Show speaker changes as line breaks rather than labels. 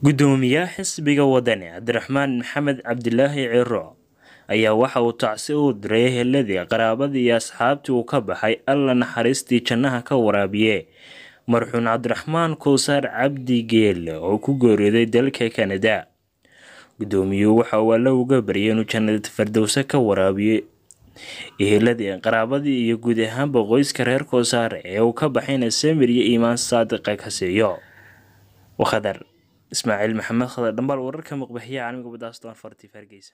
gudoomiyaha xisbiga wadani cabdiraxmaan maxamed cabdilaahi ciro ayaa waxa uu tacsi u diray eheladii qaraabadii iyo asxaabtii uu ka baxay alla naxariistii jannaha ka waraabiye marxuun cabdiraxmaan kowsaar cabdi geele oo ku geeriyooday dalka kanada gudoomiyuhu waxa uu alla uga baryay inuu jannada fardowse ka waraabiyo eheladii qaraabadii iyo guud ahaanba qoyska reer kowsaare ee uu ka baxayna samir iyo iimaan saadiqa kasiiyo Ismaaciil Maxamed Khadar dhambaal wararka muqbaxiya caalamiga kubadda cagta Farti Fargeisa.